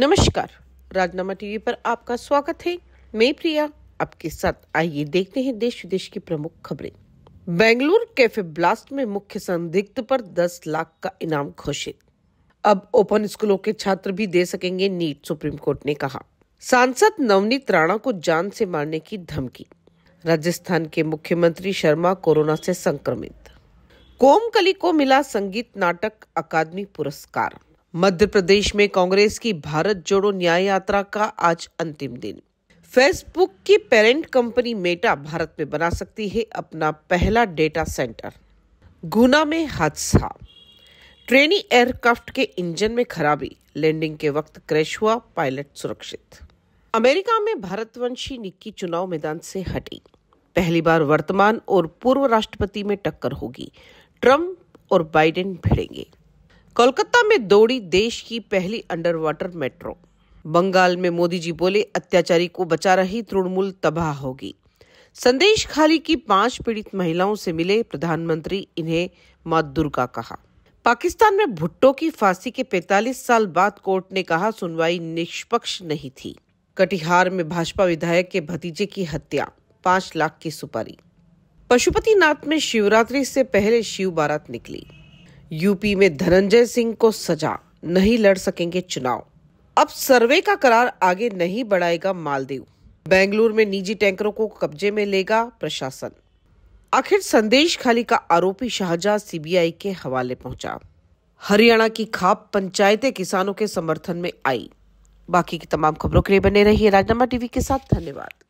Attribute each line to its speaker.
Speaker 1: नमस्कार राजनामा टीवी पर आपका स्वागत है मैं प्रिया आपके साथ आइए देखते हैं देश विदेश की प्रमुख खबरें बेंगलुरु कैफे ब्लास्ट में मुख्य संदिग्ध पर 10 लाख का इनाम घोषित अब ओपन स्कूलों के छात्र भी दे सकेंगे नीट सुप्रीम कोर्ट ने कहा सांसद नवनीत राणा को जान से मारने की धमकी राजस्थान के मुख्यमंत्री शर्मा कोरोना से संक्रमित कोमकली को मिला संगीत नाटक अकादमी पुरस्कार मध्य प्रदेश में कांग्रेस की भारत जोड़ो न्याय यात्रा का आज अंतिम दिन फेसबुक की पेरेंट कंपनी मेटा भारत में बना सकती है अपना पहला डेटा सेंटर गुना में हादसा ट्रेनी एयरक्राफ्ट के इंजन में खराबी लैंडिंग के वक्त क्रैश हुआ पायलट सुरक्षित अमेरिका में भारतवंशी निक्की चुनाव मैदान से हटी पहली बार वर्तमान और पूर्व राष्ट्रपति में टक्कर होगी ट्रंप और बाइडेन भिड़ेंगे कोलकाता में दौड़ी देश की पहली अंडर वाटर मेट्रो बंगाल में मोदी जी बोले अत्याचारी को बचा रही तृणमूल तबाह होगी संदेश खाली की पांच पीड़ित महिलाओं से मिले प्रधानमंत्री इन्हें मां दुर्गा कहा पाकिस्तान में भुट्टो की फांसी के 45 साल बाद कोर्ट ने कहा सुनवाई निष्पक्ष नहीं थी कटिहार में भाजपा विधायक के भतीजे की हत्या पांच लाख की सुपारी पशुपतिनाथ में शिवरात्रि से पहले शिव बारात निकली यूपी में धनंजय सिंह को सजा नहीं लड़ सकेंगे चुनाव अब सर्वे का करार आगे नहीं बढ़ाएगा मालदीव बेंगलुरु में निजी टैंकरों को कब्जे में लेगा प्रशासन आखिर संदेश खाली का आरोपी शाहजहां सीबीआई के हवाले पहुंचा हरियाणा की खाप पंचायतें किसानों के समर्थन में आई बाकी की तमाम खबरों के लिए बने रहिए राजनामा टीवी के साथ धन्यवाद